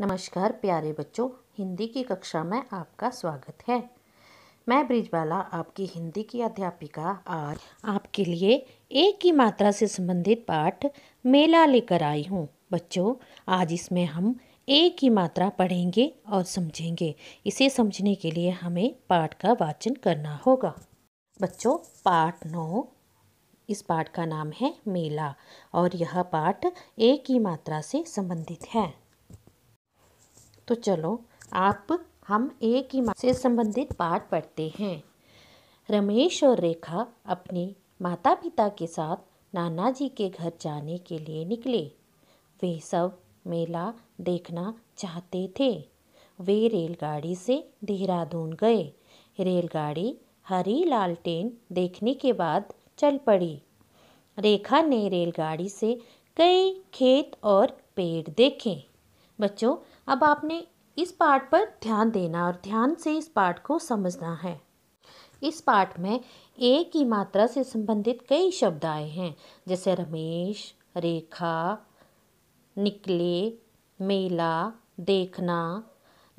नमस्कार प्यारे बच्चों हिंदी की कक्षा में आपका स्वागत है मैं ब्रिजवाला आपकी हिंदी की अध्यापिका आज आपके लिए एक की मात्रा से संबंधित पाठ मेला लेकर आई हूँ बच्चों आज इसमें हम एक की मात्रा पढ़ेंगे और समझेंगे इसे समझने के लिए हमें पाठ का वाचन करना होगा बच्चों पाठ नौ इस पाठ का नाम है मेला और यह पाठ एक की मात्रा से संबंधित है तो चलो आप हम एक ही से संबंधित पाठ पढ़ते हैं रमेश और रेखा अपने माता पिता के साथ नाना जी के घर जाने के लिए निकले वे सब मेला देखना चाहते थे वे रेलगाड़ी से देहरादून गए रेलगाड़ी हरी लालटेन देखने के बाद चल पड़ी रेखा ने रेलगाड़ी से कई खेत और पेड़ देखे बच्चों अब आपने इस पार्ट पर ध्यान देना और ध्यान से इस पार्ट को समझना है इस पाठ में ए की मात्रा से संबंधित कई शब्द आए हैं जैसे रमेश रेखा निकले मेला देखना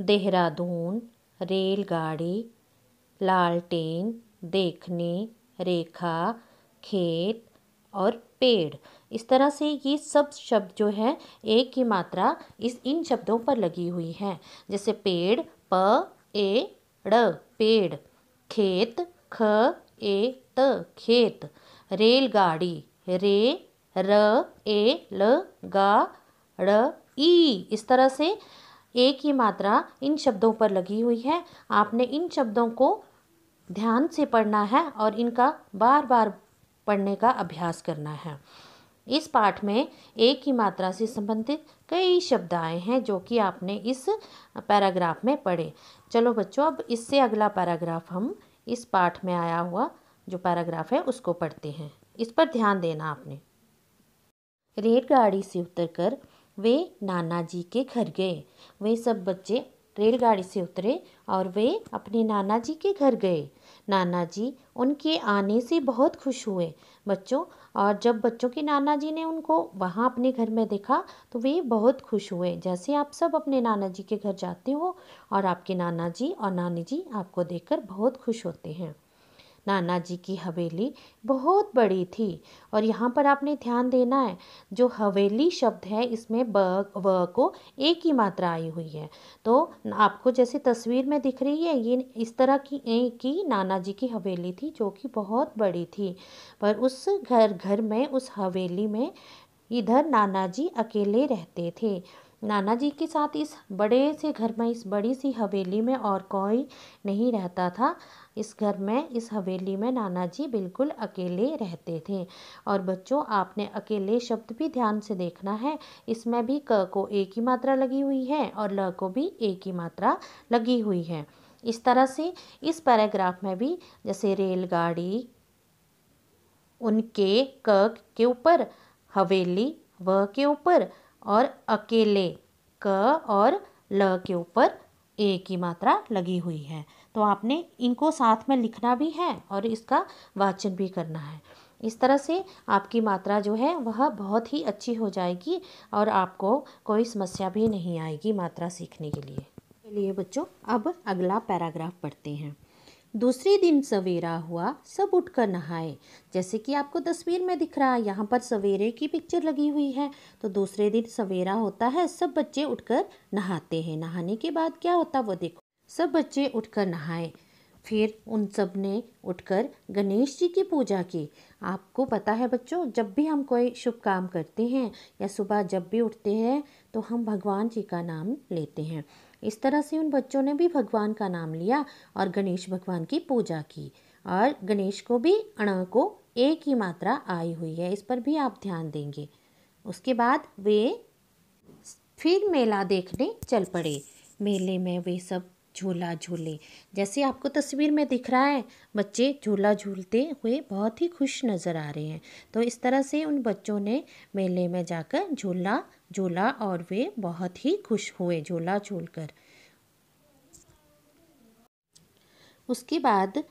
देहरादून रेलगाड़ी लालटेन देखने रेखा खेत और पेड़ इस तरह से ये सब शब्द जो है एक की मात्रा इस इन शब्दों पर लगी हुई है जैसे पेड़ प ए ड़ पेड़ खेत ख ए त खेत रेलगाड़ी रे र ए ल गा ड़ ई इस तरह से एक ही मात्रा इन शब्दों पर लगी हुई है आपने इन शब्दों को ध्यान से पढ़ना है और इनका बार बार पढ़ने का अभ्यास करना है इस पाठ में एक की मात्रा से संबंधित कई शब्द आए हैं जो कि आपने इस पैराग्राफ में पढ़े चलो बच्चों अब इससे अगला पैराग्राफ हम इस पाठ में आया हुआ जो पैराग्राफ है उसको पढ़ते हैं इस पर ध्यान देना आपने रेलगाड़ी से उतरकर वे नाना जी के घर गए वे सब बच्चे रेलगाड़ी से उतरे और वे अपने नाना जी के घर गए नाना जी उनके आने से बहुत खुश हुए बच्चों और जब बच्चों के नाना जी ने उनको वहाँ अपने घर में देखा तो वे बहुत खुश हुए जैसे आप सब अपने नाना जी के घर जाते हो और आपके नाना जी और नानी जी आपको देखकर बहुत खुश होते हैं नाना जी की हवेली बहुत बड़ी थी और यहाँ पर आपने ध्यान देना है जो हवेली शब्द है इसमें ब व को एक ही मात्रा आई हुई है तो आपको जैसे तस्वीर में दिख रही है ये इस तरह की की नाना जी की हवेली थी जो कि बहुत बड़ी थी पर उस घर घर में उस हवेली में इधर नाना जी अकेले रहते थे नाना जी के साथ इस बड़े से घर में इस बड़ी सी हवेली में और कोई नहीं रहता था इस घर में इस हवेली में नाना जी बिल्कुल अकेले रहते थे और बच्चों आपने अकेले शब्द भी ध्यान से देखना है इसमें भी क को एक ही मात्रा लगी हुई है और ल को भी एक ही मात्रा लगी हुई है इस तरह से इस पैराग्राफ में भी जैसे रेलगाड़ी उनके क के ऊपर हवेली व के ऊपर और अकेले क और ल के ऊपर ए की मात्रा लगी हुई है तो आपने इनको साथ में लिखना भी है और इसका वाचन भी करना है इस तरह से आपकी मात्रा जो है वह बहुत ही अच्छी हो जाएगी और आपको कोई समस्या भी नहीं आएगी मात्रा सीखने के लिए चलिए बच्चों अब अगला पैराग्राफ पढ़ते हैं दूसरे दिन सवेरा हुआ सब उठकर नहाए जैसे कि आपको तस्वीर में दिख रहा है यहाँ पर सवेरे की पिक्चर लगी हुई है तो दूसरे दिन सवेरा होता है सब बच्चे उठकर नहाते हैं नहाने के बाद क्या होता वो देखो सब बच्चे उठकर नहाए फिर उन सब ने उठकर गणेश जी की पूजा की आपको पता है बच्चों जब भी हम कोई शुभ काम करते हैं या सुबह जब भी उठते हैं तो हम भगवान जी का नाम लेते हैं इस तरह से उन बच्चों ने भी भगवान का नाम लिया और गणेश भगवान की पूजा की और गणेश को भी अण को एक ही मात्रा आई हुई है इस पर भी आप ध्यान देंगे उसके बाद वे फिर मेला देखने चल पड़े मेले में वे सब झूला झूले जैसे आपको तस्वीर में दिख रहा है बच्चे झूला झूलते हुए बहुत ही खुश नज़र आ रहे हैं तो इस तरह से उन बच्चों ने मेले में जाकर झूला झूला और वे बहुत ही खुश हुए झूला झूल कर उसके बाद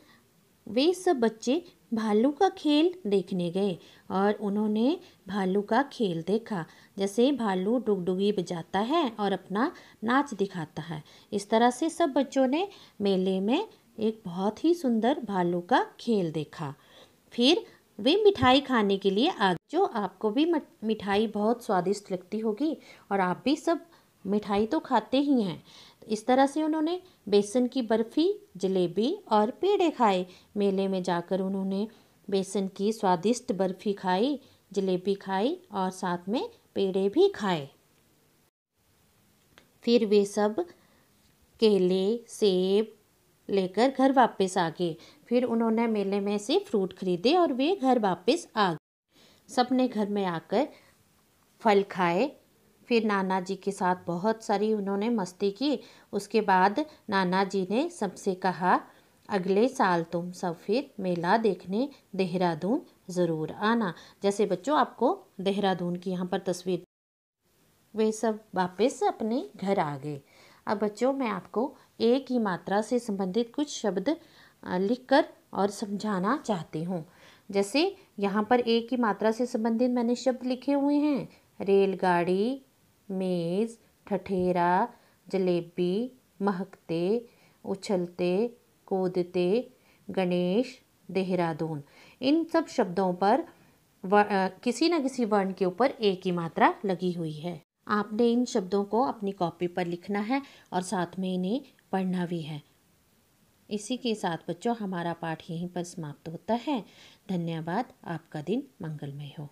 वे सब बच्चे भालू का खेल देखने गए और उन्होंने भालू का खेल देखा जैसे भालू डुगडुगी बजाता है और अपना नाच दिखाता है इस तरह से सब बच्चों ने मेले में एक बहुत ही सुंदर भालू का खेल देखा फिर वे मिठाई खाने के लिए आ जो आपको भी मिठाई बहुत स्वादिष्ट लगती होगी और आप भी सब मिठाई तो खाते ही हैं इस तरह से उन्होंने बेसन की बर्फ़ी जलेबी और पेड़े खाए मेले में जाकर उन्होंने बेसन की स्वादिष्ट बर्फ़ी खाई जलेबी खाई और साथ में पेड़े भी खाए फिर वे सब केले सेब लेकर घर वापस आ गए फिर उन्होंने मेले में से फ्रूट खरीदे और वे घर वापस आ गए सबने घर में आकर फल खाए फिर नाना जी के साथ बहुत सारी उन्होंने मस्ती की उसके बाद नाना जी ने सबसे कहा अगले साल तुम सब फिर मेला देखने देहरादून ज़रूर आना जैसे बच्चों आपको देहरादून की यहाँ पर तस्वीर वे सब वापस अपने घर आ गए अब बच्चों मैं आपको एक ही मात्रा से संबंधित कुछ शब्द लिख कर और समझाना चाहती हूँ जैसे यहाँ पर ए की मात्रा से संबंधित मैंने शब्द लिखे हुए हैं रेलगाड़ी मेज़ ठठेरा जलेबी महकते उछलते कूदते गणेश देहरादून इन सब शब्दों पर व, आ, किसी न किसी वर्ण के ऊपर ए की मात्रा लगी हुई है आपने इन शब्दों को अपनी कॉपी पर लिखना है और साथ में इन्हें पढ़ना भी है इसी के साथ बच्चों हमारा पाठ यहीं पर समाप्त होता है धन्यवाद आपका दिन मंगलमय हो